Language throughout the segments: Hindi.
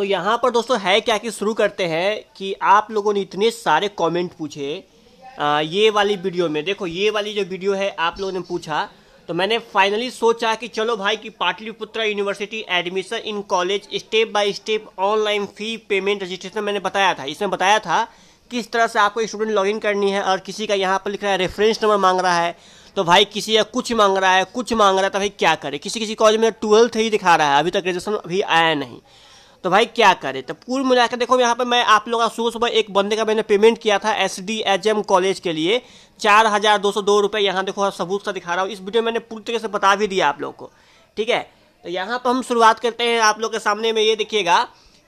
तो यहाँ पर दोस्तों है क्या कि शुरू करते हैं कि आप लोगों ने इतने सारे कमेंट पूछे आ, ये वाली वीडियो में देखो ये वाली जो वीडियो है आप लोगों ने पूछा तो मैंने फाइनली सोचा कि चलो भाई कि Pataliputra university admission in college step by step online fee payment registration मैंने बताया था इसमें बताया था किस तरह से आपको स्टूडेंट लॉगिन करनी है और किसी का यहाँ पर लिख रहा है रेफरेंस नंबर मांग रहा है तो भाई किसी का कुछ मांग रहा है कुछ मांग रहा है तो भाई क्या करे किसी किसी कॉलेज में ट्वेल्थ ही दिखा रहा है अभी तक ग्रेजुएसन अभी आया नहीं तो भाई क्या करें तो पूर्व मुलाकात देखो यहाँ पर मैं आप लोग का सुबह सुबह एक बंदे का मैंने पेमेंट किया था S D H M college के लिए चार हज़ार दो सौ दो रुपये यहाँ देखो सबूत का दिखा रहा हूँ इस वीडियो मैंने पूरी तरीके से बता भी दिया आप लोग को ठीक है तो यहाँ पर हम शुरुआत करते हैं आप लोग के सामने में ये देखिएगा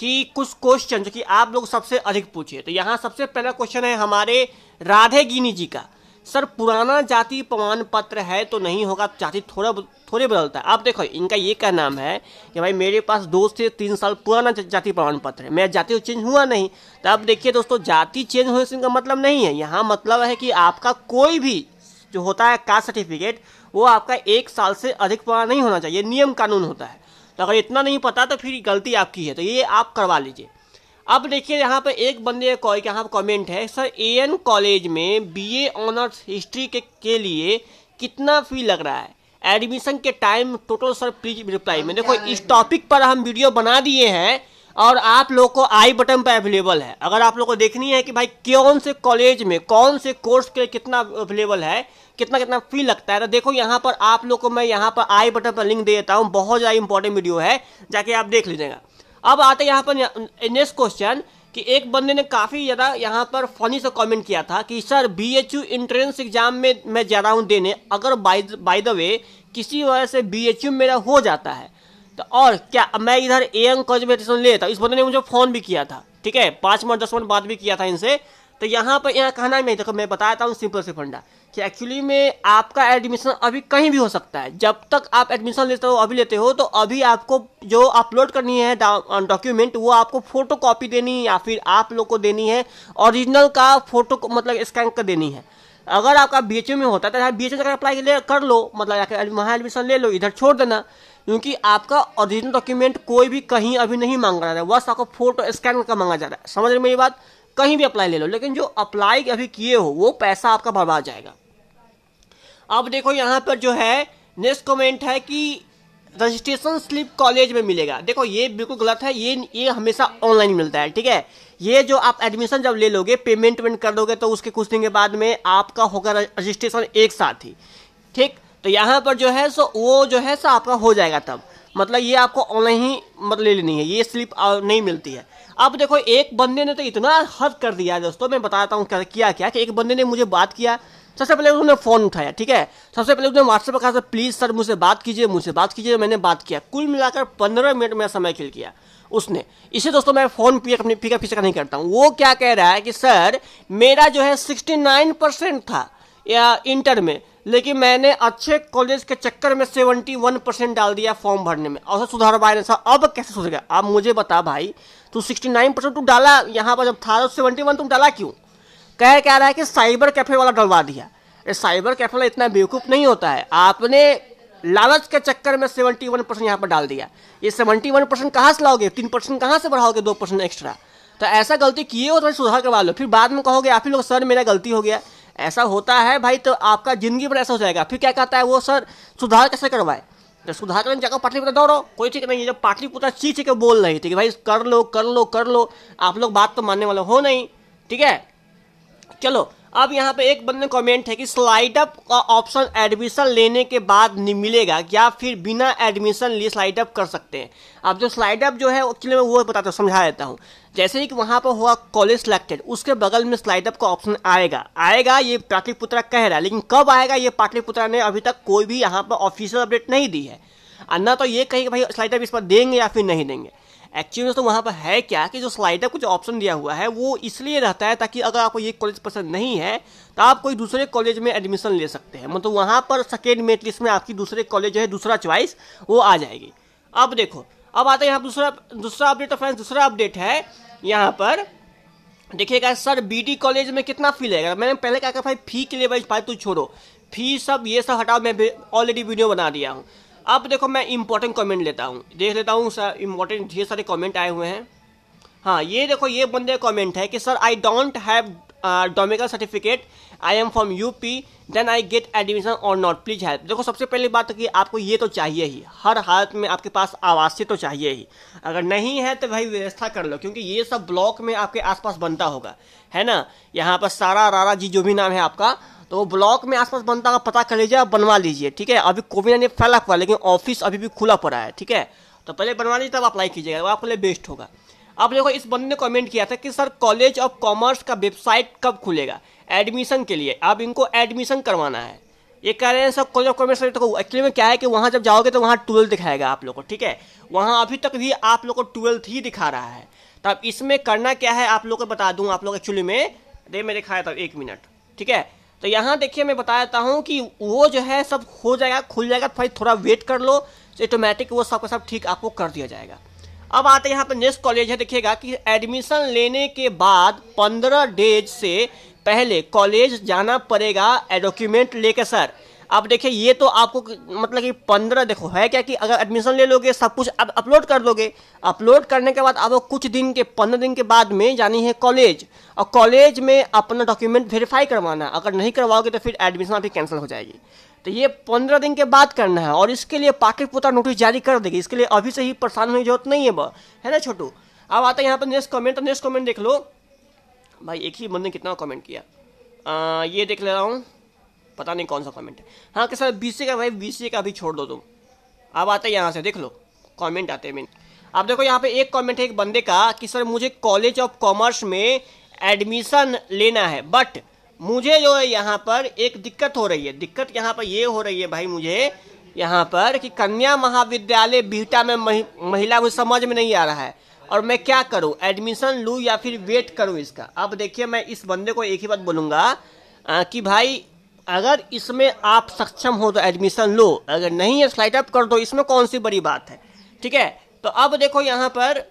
कि कुछ क्वेश्चन जो कि आप लोग सबसे अधिक पूछिए तो यहाँ सबसे पहला क्वेश्चन है हमारे राधे गिनी जी का सर पुराना जाति प्रमाण पत्र है तो नहीं होगा जाति थोड़ा थोड़े बदलता है आप देखो इनका ये क्या नाम है कि भाई मेरे पास दो से तीन साल पुराना जाति प्रमाण पत्र है मेरा जाति चेंज हुआ नहीं तो आप देखिए दोस्तों जाति चेंज होने से इनका मतलब नहीं है यहाँ मतलब है कि आपका कोई भी जो होता है कास्ट सर्टिफिकेट वो आपका एक साल से अधिक पुराना नहीं होना चाहिए नियम कानून होता है तो अगर इतना नहीं पता तो फिर गलती आपकी है तो ये आप करवा लीजिए अब देखिए यहाँ पर एक बंदे का यहाँ पर कॉमेंट है सर ए एन कॉलेज में बी ए ऑनर्स हिस्ट्री के, के लिए कितना फी लग रहा है एडमिशन के time total sir please reply में देखो इस टॉपिक पर हम वीडियो बना दिए हैं और आप लोग को आई बटन पर अवेलेबल है अगर आप लोग को देखनी है कि भाई कौन से कॉलेज में कौन से कोर्स के कितना अवेलेबल है कितना कितना फी लगता है तो देखो यहाँ पर आप लोग को मैं यहाँ पर आई बटन पर लिंक दे देता हूँ बहुत ज़्यादा इंपॉर्टेंट वीडियो है जाके आप देख लीजिएगा अब आते हैं यहाँ पर नेक्स्ट क्वेश्चन कि एक बंदे ने काफ़ी ज़्यादा यहाँ पर फनी से कमेंट किया था कि sir B H U entrance exam में मैं जा रहा हूँ देने अगर बाय द वे किसी वजह से बी एच यू मेरा हो जाता है तो और क्या मैं इधर ए एम कॉन्जर्वेटेशन ले लेता इस बंदे ने मुझे फ़ोन भी किया था ठीक है पाँच मिनट दस मिनट बात भी किया था इनसे तो यहाँ पर यहाँ कहना नहीं था तो मैं बताया था सिंपल से फंडा कि एक्चुअली में आपका एडमिशन अभी कहीं भी हो सकता है जब तक आप एडमिशन लेते हो अभी लेते हो तो अभी आपको जो अपलोड करनी है डॉक्यूमेंट वो आपको फ़ोटो कॉपी देनी या फिर आप लोग को देनी है ओरिजिनल का फ़ोटो मतलब स्कैन कर देनी है अगर आपका बी एच में होता है तो बी एच जाकर अप्लाई ले कर लो मतलब वहाँ एडमिशन ले लो इधर छोड़ देना क्योंकि आपका ओरिजिनल डॉक्यूमेंट कोई भी कहीं अभी नहीं मांग रहा है बस आपको फोटो स्कैन का मांगा जा रहा है समझ रहे मेरी बात कहीं भी अप्लाई ले लो लेकिन जो अप्लाई अभी किए हो वो पैसा आपका बर्बाद जाएगा अब देखो यहाँ पर जो है नेक्स्ट कमेंट है कि रजिस्ट्रेशन स्लिप कॉलेज में मिलेगा देखो ये बिल्कुल गलत है ये ये हमेशा ऑनलाइन मिलता है ठीक है ये जो आप एडमिशन जब ले लोगे पेमेंट वेमेंट कर दोगे तो उसके कुछ दिन के बाद में आपका होगा रजिस्ट्रेशन एक साथ ही ठीक तो यहाँ पर जो है सो वो जो है सो आपका हो जाएगा तब मतलब ये आपको ऑनलाइन ही मतलब ले लेनी है ये स्लिप नहीं मिलती है अब देखो एक बंदे ने तो इतना हद कर दिया दोस्तों मैं बताता हूँ क्या किया क्या कि एक बंदे ने मुझे बात किया सबसे पहले उन्होंने फ़ोन उठाया ठीक है सबसे पहले उसने व्हाट्सएप पर कहा सर प्लीज़ सर मुझसे बात कीजिए मुझसे बात कीजिए तो मैंने बात किया कुल मिलाकर पंद्रह मिनट में समय खिल किया उसने इसे दोस्तों मैं फ़ोन पी अपने पीका पीछे नहीं करता हूँ वो क्या कह रहा है कि सर मेरा जो है सिक्सटी नाइन परसेंट था या इंटर में लेकिन मैंने अच्छे कॉलेज के चक्कर में सेवेंटी वन परसेंट डाल दिया फॉर्म भरने में और सुधार भाई ने सर अब कैसे गया आप मुझे बता भाई तू सिक्सटी नाइन परसेंट तू डाला यहाँ पर जब था तो सेवेंटी वन तुम डाला क्यों कह क्या रहा है कि साइबर कैफे वाला डलवा दिया ये साइबर कैफे वाला इतना बेवकूफ़ नहीं होता है आपने लालच के चक्कर में सेवेंटी वन परसेंट यहाँ पर डाल दिया ये सेवेंटी वन परसेंट कहाँ से लाओगे तीन परसेंट कहाँ से बढ़ाओगे दो परसेंट एक्स्ट्रा तो ऐसा गलती किए हो तो सुधार करवा लो फिर बाद में कहोगे आप ही लोग सर मेरा गलती हो गया ऐसा होता है भाई तो आपका ज़िंदगी भर ऐसा हो जाएगा फिर क्या कहता है वो सर सुधार कैसे करवाए तो सुधार करने जाकर पाटलिपुत्र दौड़ो कोई ठीक नहीं है जब पाटलिपुत्र चीख के बोल रही थी कि भाई कर लो कर लो कर लो आप लोग बात तो मानने वाले हो नहीं ठीक है चलो अब यहाँ पे एक बंदे कमेंट है कि स्लाइड अप का ऑप्शन एडमिशन लेने के बाद मिलेगा या फिर बिना एडमिशन लिए स्लाइड अप कर सकते हैं अब जो स्लाइड अप जो है एक्चुअली मैं वो बताता हूँ समझा देता हूँ जैसे ही कि वहाँ पर हुआ कॉलेज सेलेक्टेड उसके बगल में स्लाइड अप का ऑप्शन आएगा आएगा ये पाटलिपुत्रा कह रहा है लेकिन कब आएगा ये पाटलिपुत्रा ने अभी तक कोई भी यहाँ पर ऑफिशियल अपडेट नहीं दी है ना तो ये कहे कि भाई स्लाइडर इस पर देंगे या फिर नहीं देंगे एक्चुअली दोस्तों वहाँ पर है क्या कि जो स्लाइडर कुछ ऑप्शन दिया हुआ है वो इसलिए रहता है ताकि अगर आपको ये कॉलेज पसंद नहीं है तो आप कोई दूसरे कॉलेज में एडमिशन ले सकते हैं मतलब वहाँ पर सेकेंड मेट लिस्ट में आपकी दूसरे कॉलेज है दूसरा चॉइस वो आ जाएगी अब देखो अब आता है यहाँ दूसरा दूसरा अपडेट ऑफ फ्रेंड्स दूसरा अपडेट है यहाँ पर देखिएगा सर बी कॉलेज में कितना फी लगेगा मैंने पहले कहा कि भाई फी के लिए भाई बात तू छोड़ो फी सब ये सब हटाओ मैं ऑलरेडी वीडियो बना दिया हूँ अब देखो मैं इंपॉर्टेंट कमेंट लेता हूँ देख लेता हूँ सर इंपॉर्टेंट ढेर सारे कमेंट आए हुए हैं हाँ ये देखो ये बंदे कमेंट है कि sir I don't have domicile certificate I am from U P then I get admission or not please help देखो सबसे पहली बात कि आपको ये तो चाहिए ही हर हालत में आपके पास आवासीय तो चाहिए ही अगर नहीं है तो भाई व्यवस्था कर लो क्योंकि ये सब ब्लॉक में आपके आसपास बनता होगा है ना यहाँ पर सारा रारा जी जो भी नाम है आपका तो ब्लॉक में आसपास बनता का पता कर लीजिए बनवा लीजिए ठीक है अभी कोविड ने फैला हुआ लेकिन ऑफिस अभी भी खुला पड़ा है ठीक है तो पहले बनवा लीजिए तब अप्लाई कीजिएगा वो आपके लिए बेस्ट होगा आप देखो इस बंद ने कमेंट किया था कि सर कॉलेज ऑफ कॉमर्स का वेबसाइट कब खुलेगा एडमिशन के लिए आप इनको एडमिशन करवाना है ये कह रहे हैं सर कॉलेज ऑफ कॉमर्स तो एक्चुअली में क्या है कि वहाँ जब जाओगे तो वहाँ ट्वेल्थ दिखाएगा आप लोग को ठीक है वहाँ अभी तक भी आप लोग को ट्वेल्थ ही दिखा रहा है तब इसमें करना क्या है आप लोग को बता दूँ आप लोग एक्चुअली में दे मैं दिखाया था एक मिनट ठीक है तो यहाँ देखिए मैं बता देता हूँ कि वो जो है सब हो जाएगा खुल जाएगा भाई थोड़ा वेट कर लो तो ऑटोमेटिक वो सब का सब ठीक आपको कर दिया जाएगा अब आते यहाँ पर नेक्स्ट कॉलेज है देखिएगा कि एडमिशन लेने के बाद पंद्रह डेज से पहले कॉलेज जाना पड़ेगा डॉक्यूमेंट लेकर सर अब देखिए ये तो आपको मतलब कि पंद्रह देखो है क्या कि अगर एडमिशन ले लोगे सब कुछ अब अपलोड कर दोगे अपलोड करने के बाद आपको कुछ दिन के पंद्रह दिन के बाद में जानी है कॉलेज और कॉलेज में अपना डॉक्यूमेंट वेरीफाई करवाना अगर नहीं करवाओगे तो फिर एडमिशन आपकी कैंसिल हो जाएगी तो ये पंद्रह दिन के बाद करना है और इसके लिए पाटलिपुत्र नोटिस जारी कर देगी इसके लिए अभी से ही परेशान होने की जरूरत नहीं है वह है ना छोटू अब आता है यहाँ पर नेक्स्ट कमेंट तो नेक्स्ट कमेंट देख लो भाई एक ही ने कितना कमेंट किया आ, ये देख ले रहा हूँ पता नहीं कौन सा कमेंट है हाँ कि सर बी का भाई बी सी का भी छोड़ दो तुम अब आते यहाँ से देख लो कमेंट आते हैं मीन अब देखो यहाँ पे एक कमेंट है एक बंदे का कि सर मुझे कॉलेज ऑफ कॉमर्स में एडमिशन लेना है बट मुझे जो है यहाँ पर एक दिक्कत हो रही है दिक्कत यहाँ पर ये हो रही है भाई मुझे यहाँ पर कि कन्या महाविद्यालय बिहटा में मह, महिला मुझे समझ में नहीं आ रहा है और मैं क्या करूँ एडमिशन लूँ या फिर वेट करूँ इसका अब देखिए मैं इस बंदे को एक ही बात बोलूँगा कि भाई अगर इसमें आप सक्षम हो तो एडमिशन लो अगर नहीं है स्लाइड अप कर दो इसमें कौन सी बड़ी बात है ठीक है तो अब देखो यहाँ पर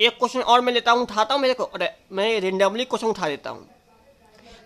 एक क्वेश्चन और मैं लेता हूँ उठाता हूँ मैं देखो मैं रेंडमली क्वेश्चन उठा देता हूँ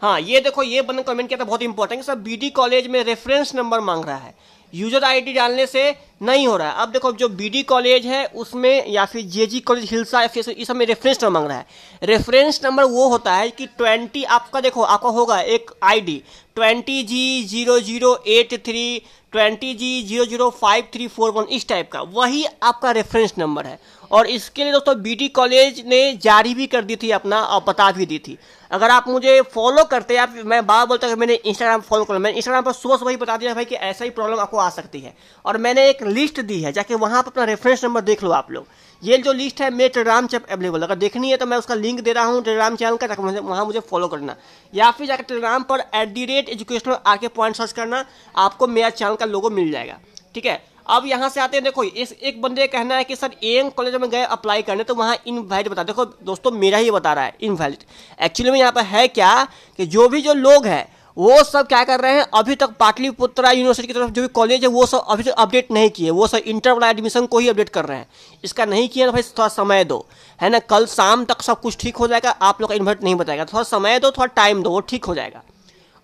हाँ ये देखो ये बंद कमेंट किया था बहुत इंपॉर्टेंट सर बी कॉलेज में रेफरेंस नंबर मांग रहा है यूजर आईडी डालने से नहीं हो रहा है अब देखो जो बीडी कॉलेज है उसमें या फिर जेजी कॉलेज हिलसा या फिर इस सब में रेफरेंस नंबर मांग रहा है रेफरेंस नंबर वो होता है कि ट्वेंटी आपका देखो आपका होगा एक ID twenty G zero zero eight three twenty G zero zero five three four one इस टाइप का वही आपका रेफरेंस नंबर है और इसके लिए दोस्तों डी कॉलेज ने जारी भी कर दी थी अपना और बता भी दी थी अगर आप मुझे फॉलो करते आप मैं बार बोलता हूँ मैंने इंस्टाग्राम फॉलो कर मैंने इंस्टाग्राम पर सुबह वही बता दिया भाई कि ऐसा ही प्रॉब्लम आपको आ सकती है और मैंने एक लिस्ट दी है जाके वहाँ पर अपना रेफरेंस नंबर देख लो आप लोग ये जो लिस्ट है मेरे टेलीग्राम चैप अवेलेबल अगर देखनी है तो मैं उसका लिंक दे रहा हूँ टेलीग्राम चैनल का ताकि वहाँ मुझे फॉलो करना या फिर जाकर टेलीग्राम पर एट दी रेट एजुकेशनल आके पॉइंट सर्च करना आपको मेरा चैनल का लोगो मिल जाएगा ठीक है अब यहाँ से आते हैं देखो इस एक बंदे का कहना है कि सर एम कॉलेज में गए अप्लाई करने तो वहाँ इनवैलिड बता देखो दोस्तों मेरा ही बता रहा है इनवैलिड एक्चुअली में यहाँ पर है क्या कि जो भी जो लोग हैं वो सब क्या कर रहे हैं अभी तक पाटलिपुत्रा यूनिवर्सिटी की तरफ जो भी कॉलेज है वो सब अभी तक अपडेट नहीं किए वो सब इंटर वाला एडमिशन को ही अपडेट कर रहे हैं इसका नहीं किया तो भाई थोड़ा समय दो है ना कल शाम तक सब कुछ ठीक हो जाएगा आप लोग का इन्वर्ट नहीं बताएगा थोड़ा समय दो थोड़ा टाइम दो वो ठीक हो जाएगा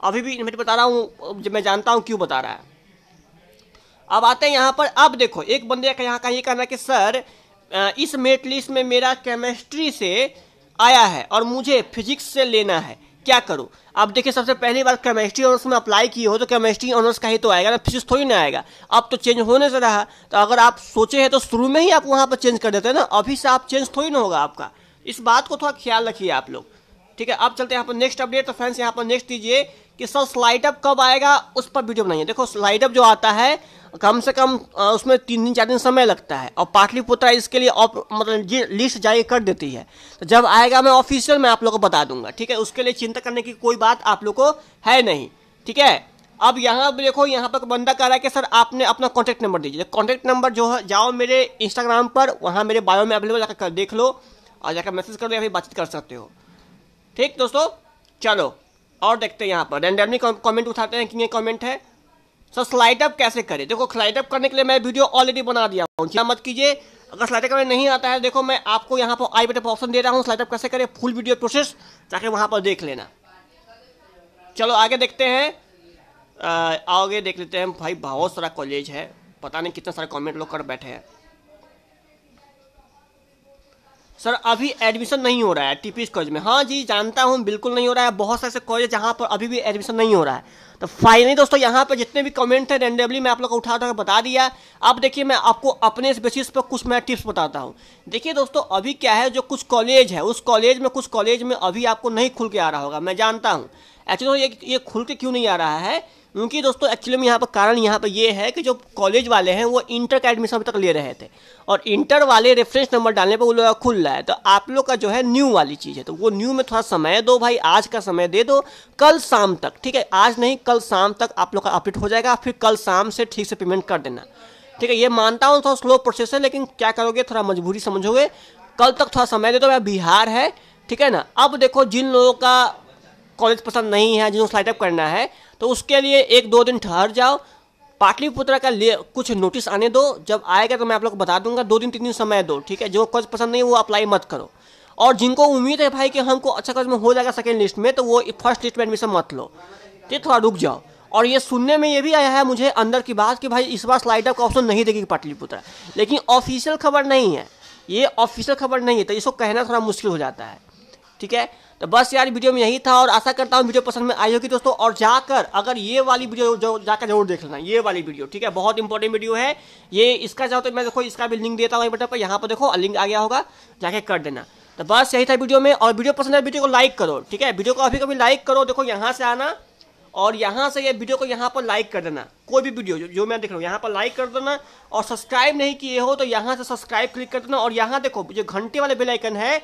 अभी भी इन्वर्ट बता रहा हूँ मैं जानता हूँ क्यों बता रहा है अब आते हैं यहाँ पर अब देखो एक बंदे का यहाँ का ये कहना कि सर इस मेट लिस्ट में मेरा केमिस्ट्री से आया है और मुझे फिजिक्स से लेना है क्या करूँ अब देखिए सबसे पहली बार केमिस्ट्री ऑनर्स में अप्लाई की हो तो केमिस्ट्री ऑनर्स का ही तो आएगा ना तो फिजिक्स थोड़ी ना आएगा अब तो चेंज होने से रहा तो अगर आप सोचे हैं तो शुरू में ही आप वहाँ पर चेंज कर देते हैं ना अभी से आप चेंज थोड़ी ना होगा आपका इस बात को थोड़ा ख्याल रखिए आप लोग ठीक है अब चलते हैं यहाँ पर नेक्स्ट अपडेट तो फ्रेंड्स यहाँ पर नेक्स्ट दीजिए कि सर स्लाइड अप कब आएगा उस पर वीडियो बनाइए देखो स्लाइडअप जो आता है कम से कम उसमें तीन दिन चार दिन समय लगता है और पाटलिपुत्रा इसके लिए मतलब लिस्ट जारी कर देती है तो जब आएगा मैं ऑफिशियल मैं आप लोग को बता दूंगा ठीक है उसके लिए चिंता करने की कोई बात आप लोग को है नहीं ठीक है अब यहाँ देखो यहाँ पर बंदा कह रहा है कि सर आपने अपना कॉन्टैक्ट नंबर दीजिए कॉन्टैक्ट तो नंबर जो है जाओ मेरे इंस्टाग्राम पर वहाँ मेरे बायो में अवेलेबल जाकर देख लो और जाकर मैसेज कर लो या फिर बातचीत कर सकते हो ठीक दोस्तों चलो और देखते हैं यहाँ पर रैंडमली कमेंट उठाते हैं कि ये कमेंट है सर स्लाइड अप कैसे करें देखो स्लाइड अप करने के लिए मैं वीडियो ऑलरेडी बना दिया हूँ चिंता मत कीजिए अगर स्लाइड अप करने नहीं आता है देखो मैं आपको यहाँ पर आई बटन ऑप्शन दे रहा हूँ स्लाइड अप कैसे करें फुल वीडियो प्रोसेस जाके वहाँ पर देख लेना चलो आगे देखते हैं आगे देख लेते हैं भाई बहुत सारा कॉलेज है पता नहीं कितना सारा कॉमेंट लोग कर बैठे हैं सर अभी एडमिशन नहीं हो रहा है टीपीज कॉलेज में हाँ जी जानता हूँ बिल्कुल नहीं हो रहा है बहुत से ऐसे कॉलेज जहाँ पर अभी भी एडमिशन नहीं हो रहा है तो फाइनली दोस्तों यहाँ पर जितने भी कमेंट थे रेंडेबली मैं आप लोग को उठा उठाकर बता दिया अब देखिए मैं आपको अपने इस बेसिस पर कुछ मैं टिप्स बताता हूँ देखिए दोस्तों अभी क्या है जो कुछ कॉलेज है उस कॉलेज में कुछ कॉलेज में अभी आपको नहीं खुल के आ रहा होगा मैं जानता हूँ एक्चुअली ये ये खुल के क्यों नहीं आ रहा है क्योंकि दोस्तों एक्चुअली में यहाँ पर कारण यहाँ पर ये है कि जो कॉलेज वाले हैं वो इंटर का एडमिशन अभी तक ले रहे थे और इंटर वाले रेफरेंस नंबर डालने पर वो लोग खुल रहा है तो आप लोग का जो है न्यू वाली चीज़ है तो वो न्यू में थोड़ा समय दो भाई आज का समय दे दो कल शाम तक ठीक है आज नहीं कल शाम तक आप लोग का अपडेट हो जाएगा फिर कल शाम से ठीक से पेमेंट कर देना ठीक है ये मानता हूँ थोड़ा स्लो प्रोसेस है लेकिन क्या करोगे थोड़ा मजबूरी समझोगे कल तक थोड़ा समय दे दो बिहार है ठीक है ना अब देखो जिन लोगों का कॉलेज पसंद नहीं है जिसको स्लाइडअप करना है तो उसके लिए एक दो दिन ठहर जाओ पाटलिपुत्र का लिए कुछ नोटिस आने दो जब आएगा तो मैं आप लोग को बता दूंगा दो दिन तीन दिन समय दो ठीक है जो कॉलेज पसंद नहीं है वो अप्लाई मत करो और जिनको उम्मीद है भाई कि हमको अच्छा कॉलेज में हो जाएगा सेकेंड लिस्ट में तो वो फर्स्ट लिस्ट में एडमिशन मत लो ठीक थोड़ा रुक जाओ और ये सुनने में ये भी आया है मुझे अंदर की बात कि भाई इस बार स्लाइड का ऑप्शन नहीं देगी पाटलिपुत्र लेकिन ऑफिशियल खबर नहीं है ये ऑफिशियल खबर नहीं है तो इसको कहना थोड़ा मुश्किल हो जाता है ठीक है तो बस यार वीडियो में यही था और आशा करता हूँ वीडियो पसंद में आई होगी दोस्तों और जाकर अगर ये वाली वीडियो जो जाकर जरूर देख लेना ये वाली वीडियो ठीक है बहुत इंपॉर्टेंट वीडियो है ये इसका चाहो तो मैं देखो इसका भी लिंक देता हूँ बटन पर यहाँ पर देखो लिंक आ गया होगा जाके कर देना तो बस यही था वीडियो में और वीडियो पसंद है वीडियो को लाइक करो ठीक है वीडियो को अभी कभी लाइक करो देखो यहाँ से आना और यहाँ से ये वीडियो को यहाँ पर लाइक कर देना कोई भी वीडियो जो, जो मैं देख रहा हूँ यहाँ पर लाइक कर देना और सब्सक्राइब नहीं किए हो तो यहाँ से सब्सक्राइब क्लिक कर देना और यहाँ देखो जो घंटे वाले बेलाइकन है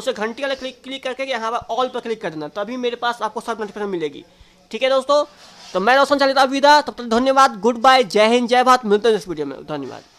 उसे घंटी वाला क्लिक क्लिक करके यहाँ पर ऑल पर क्लिक कर देना तभी मेरे पास आपको सब नोटिफिकेशन मिलेगी ठीक है दोस्तों तो मैं रोशन चलता विदा तब तक धन्यवाद गुड बाय जय हिंद जय भारत मिलते हैं इस वीडियो में धन्यवाद